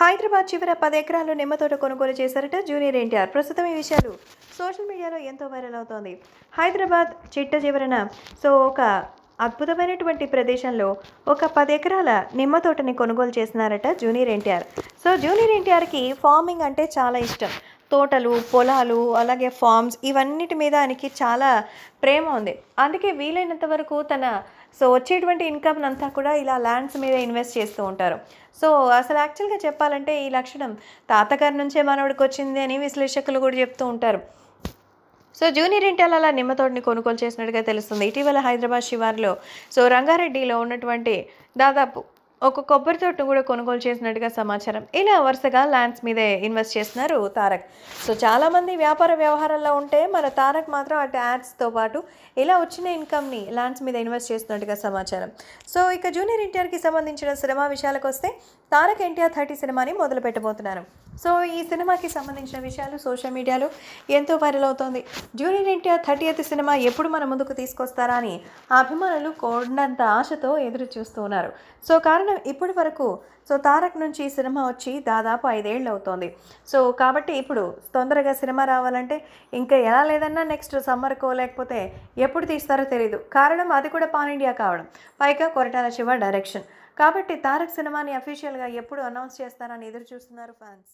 హైదరాబాద్ చివర పది ఎకరాల్లో నిమ్మతోట కొనుగోలు చేశారట జూనియర్ ఎన్టీఆర్ ప్రస్తుతం ఈ విషయాలు సోషల్ మీడియాలో ఎంతో వైరల్ అవుతోంది హైదరాబాద్ చిట్ట చివరన సో ఒక అద్భుతమైనటువంటి ప్రదేశంలో ఒక పది ఎకరాల నిమ్మ తోటని కొనుగోలు చేసినారట జూనియర్ ఎన్టీఆర్ సో జూనియర్ ఎన్టీఆర్కి ఫార్మింగ్ అంటే చాలా ఇష్టం తోటలు పొలాలు అలాగే ఫార్మ్స్ ఇవన్నిటి మీద ఆయనకి చాలా ప్రేమ ఉంది అందుకే వీలైనంత వరకు తన సో వచ్చేటువంటి ఇన్కమ్ అంతా కూడా ఇలా ల్యాండ్స్ మీద ఇన్వెస్ట్ చేస్తూ ఉంటారు సో అసలు యాక్చువల్గా చెప్పాలంటే ఈ లక్షణం తాతగారి నుంచే మనవడికి వచ్చింది అని విశ్లేషకులు కూడా చెప్తూ ఉంటారు సో జూనియర్ ఇంటల్ అలా నిమ్మతోటిని కొనుగోలు చేసినట్టుగా తెలుస్తుంది ఇటీవల హైదరాబాద్ శివార్లో సో రంగారెడ్డిలో ఉన్నటువంటి దాదాపు ఒక కొబ్బరి తోటను కూడా కొనుగోలు చేసినట్టుగా సమాచారం ఇలా వరుసగా ల్యాండ్స్ మీదే ఇన్వెస్ట్ చేస్తున్నారు తారక్ సో చాలామంది వ్యాపార వ్యవహారాల్లో ఉంటే మన తారక్ మాత్రం అటు యాడ్స్తో పాటు ఇలా వచ్చిన ఇన్కమ్ని ల్యాండ్స్ మీద ఇన్వెస్ట్ చేస్తున్నట్టుగా సమాచారం సో ఇక జూనియర్ ఎన్టీఆర్కి సంబంధించిన సినిమా విషయాలకు వస్తే తారక్ ఎన్టీఆర్ థర్టీ సినిమాని మొదలు పెట్టబోతున్నారు సో ఈ సినిమాకి సంబంధించిన విషయాలు సోషల్ మీడియాలో ఎంతో వైరల్ అవుతోంది junior NTR thirty eighth cinema ఎప్పుడు మన ముందుకు తీసుకొస్తారా అని అభిమానులు కోడినంత ఆశతో ఎదురు ఉన్నారు సో కారణం కేవలం ఇప్పటి వరకు సో తారక్ నుంచి సినిమా వచ్చి దాదాపు ఐదేళ్ళు అవుతోంది సో కాబట్టి ఇప్పుడు తొందరగా సినిమా రావాలంటే ఇంకా ఎలా లేదన్నా నెక్స్ట్ సమ్మర్కో లేకపోతే ఎప్పుడు తీస్తారో తెలియదు కారణం అది కూడా పాన్ ఇండియా కావడం పైగా కొరటాల శివ డైరెక్షన్ కాబట్టి తారక్ సినిమాని అఫీషియల్గా ఎప్పుడు అనౌన్స్ చేస్తారని ఎదురు చూస్తున్నారు ఫ్యాన్స్